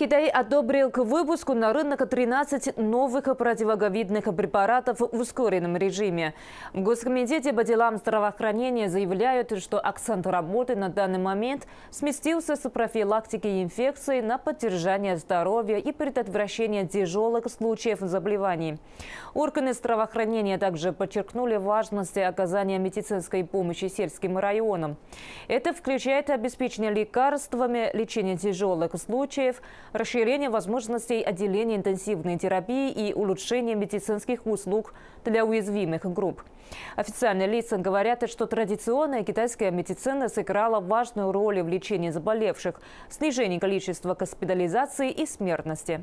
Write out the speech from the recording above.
Китай одобрил к выпуску на рынок 13 новых противоговидных препаратов в ускоренном режиме. В Госкомитете по делам здравоохранения заявляют, что акцент работы на данный момент сместился с профилактики инфекции на поддержание здоровья и предотвращение тяжелых случаев заболеваний. Органы здравоохранения также подчеркнули важность оказания медицинской помощи сельским районам. Это включает обеспечение лекарствами, лечение тяжелых случаев, расширение возможностей отделения интенсивной терапии и улучшение медицинских услуг для уязвимых групп. Официальные лица говорят, что традиционная китайская медицина сыграла важную роль в лечении заболевших, снижении количества госпитализации и смертности.